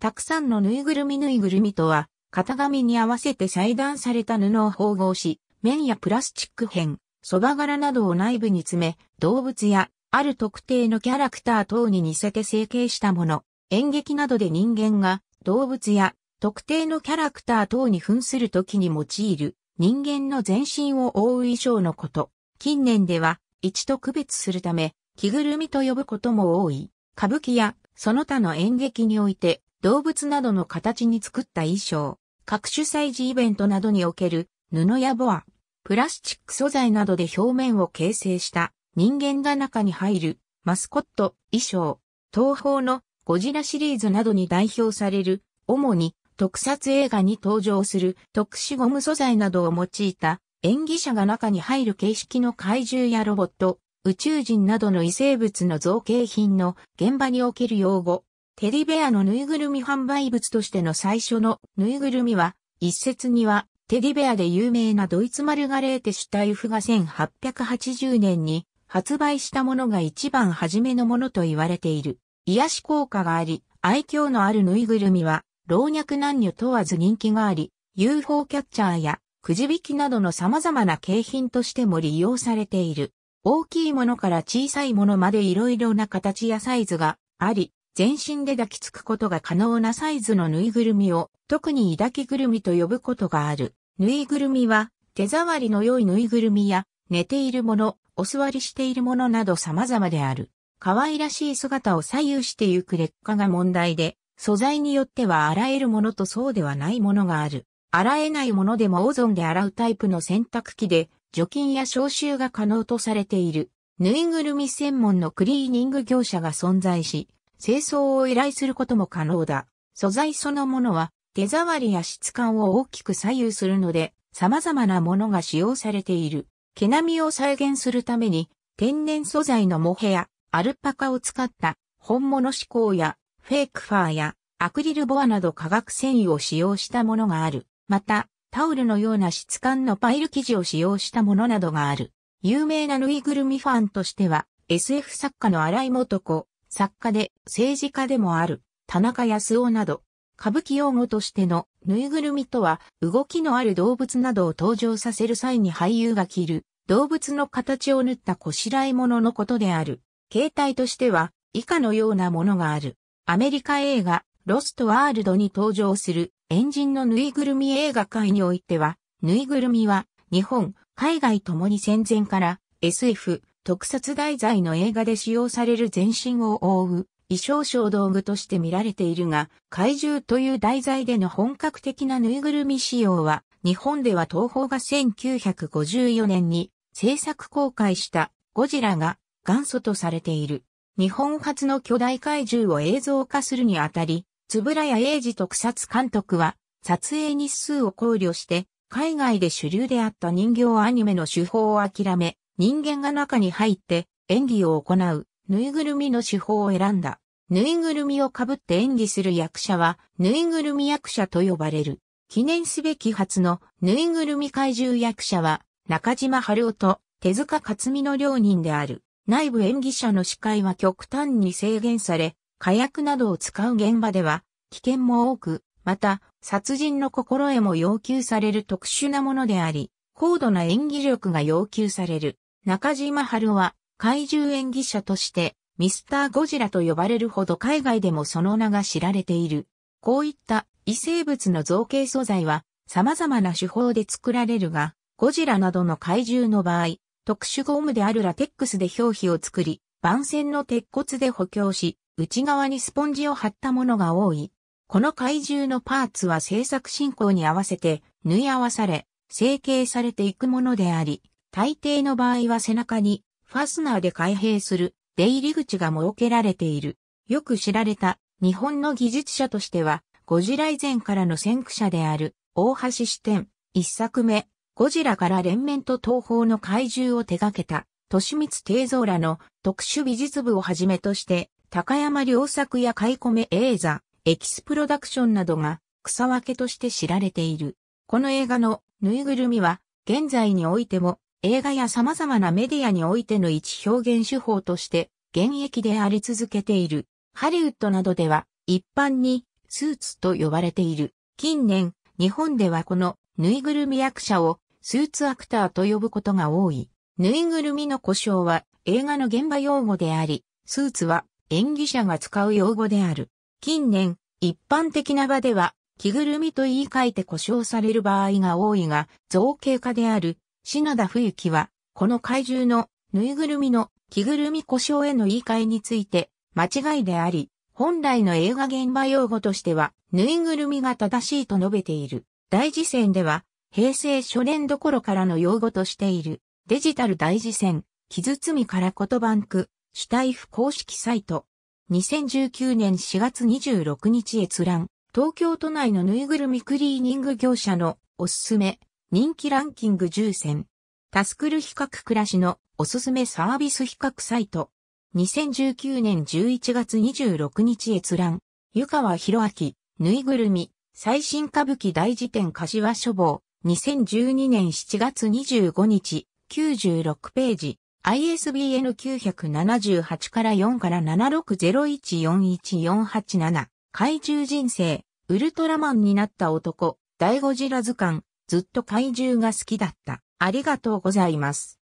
たくさんのぬいぐるみぬいぐるみとは、型紙に合わせて裁断された布を縫合し、綿やプラスチック片、蕎麦柄などを内部に詰め、動物や、ある特定のキャラクター等に似せて成形したもの、演劇などで人間が、動物や、特定のキャラクター等に扮するときに用いる、人間の全身を覆う衣装のこと。近年では、一と区別するため、着ぐるみと呼ぶことも多い。歌舞伎や、その他の演劇において、動物などの形に作った衣装、各種祭事イベントなどにおける布やボア、プラスチック素材などで表面を形成した人間が中に入るマスコット、衣装、東方のゴジラシリーズなどに代表される主に特撮映画に登場する特殊ゴム素材などを用いた演技者が中に入る形式の怪獣やロボット、宇宙人などの異生物の造形品の現場における用語、テディベアのぬいぐるみ販売物としての最初のぬいぐるみは、一説には、テディベアで有名なドイツマルガレーテ・シュタイフが1880年に発売したものが一番初めのものと言われている。癒し効果があり、愛嬌のあるぬいぐるみは、老若男女問わず人気があり、UFO キャッチャーやくじ引きなどの様々な景品としても利用されている。大きいものから小さいものまで色々な形やサイズがあり、全身で抱きつくことが可能なサイズのぬいぐるみを、特に抱きぐるみと呼ぶことがある。ぬいぐるみは、手触りの良いぬいぐるみや、寝ているもの、お座りしているものなど様々である。可愛らしい姿を左右してゆく劣化が問題で、素材によっては洗えるものとそうではないものがある。洗えないものでもオゾンで洗うタイプの洗濯機で、除菌や消臭が可能とされている。ぬいぐるみ専門のクリーニング業者が存在し、清掃を依頼することも可能だ。素材そのものは手触りや質感を大きく左右するので様々なものが使用されている。毛並みを再現するために天然素材のモヘやアルパカを使った本物志向やフェイクファーやアクリルボアなど化学繊維を使用したものがある。またタオルのような質感のパイル生地を使用したものなどがある。有名なぬいぐるみファンとしては SF 作家の荒井元子、作家で政治家でもある田中康夫など、歌舞伎用語としてのぬいぐるみとは、動きのある動物などを登場させる際に俳優が着る、動物の形を縫ったこしらえもののことである。形態としては、以下のようなものがある。アメリカ映画、ロストワールドに登場する、ジンのぬいぐるみ映画界においては、ぬいぐるみは、日本、海外ともに戦前から、SF、特撮題材の映画で使用される全身を覆う衣装小道具として見られているが、怪獣という題材での本格的なぬいぐるみ使用は、日本では東宝が1954年に制作公開したゴジラが元祖とされている。日本初の巨大怪獣を映像化するにあたり、つぶらや英二特撮監督は、撮影日数を考慮して、海外で主流であった人形アニメの手法を諦め、人間が中に入って演技を行うぬいぐるみの手法を選んだ。ぬいぐるみをかぶって演技する役者はぬいぐるみ役者と呼ばれる。記念すべき初のぬいぐるみ怪獣役者は中島春夫と手塚克美の両人である。内部演技者の視界は極端に制限され、火薬などを使う現場では危険も多く、また殺人の心得も要求される特殊なものであり、高度な演技力が要求される。中島春は怪獣演技者としてミスターゴジラと呼ばれるほど海外でもその名が知られている。こういった異生物の造形素材は様々な手法で作られるが、ゴジラなどの怪獣の場合、特殊ゴムであるラテックスで表皮を作り、番線の鉄骨で補強し、内側にスポンジを貼ったものが多い。この怪獣のパーツは制作進行に合わせて縫い合わされ、成形されていくものであり、大抵の場合は背中にファスナーで開閉する出入り口が設けられている。よく知られた日本の技術者としては、ゴジラ以前からの先駆者である大橋支店一作目、ゴジラから連綿と東方の怪獣を手掛けた、市密定蔵らの特殊美術部をはじめとして、高山良作や買い込め映座、エキスプロダクションなどが草分けとして知られている。この映画のぬいぐるみは、現在においても映画や様々なメディアにおいての一表現手法として現役であり続けている。ハリウッドなどでは一般にスーツと呼ばれている。近年、日本ではこのぬいぐるみ役者をスーツアクターと呼ぶことが多い。ぬいぐるみの故障は映画の現場用語であり、スーツは演技者が使う用語である。近年、一般的な場では着ぐるみと言い換えて故障される場合が多いが、造形化である品田冬樹は、この怪獣のぬいぐるみの着ぐるみ故障への言い換えについて、間違いであり、本来の映画現場用語としては、ぬいぐるみが正しいと述べている。大事戦では、平成初年どころからの用語としている、デジタル大事戦、傷つみから言葉んく、主体不公式サイト。2019年4月26日閲覧、東京都内のぬいぐるみクリーニング業者のおすすめ、人気ランキング10選。タスクル比較暮らしのおすすめサービス比較サイト。2019年11月26日閲覧。湯川博明、ぬいぐるみ、最新歌舞伎大辞典柏書房。2012年7月25日、96ページ。ISBN 978から4から760141487怪獣人生、ウルトラマンになった男、第五ジラ図鑑、ずっと怪獣が好きだった。ありがとうございます。